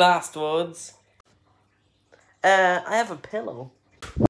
bastards. Uh, I have a pillow.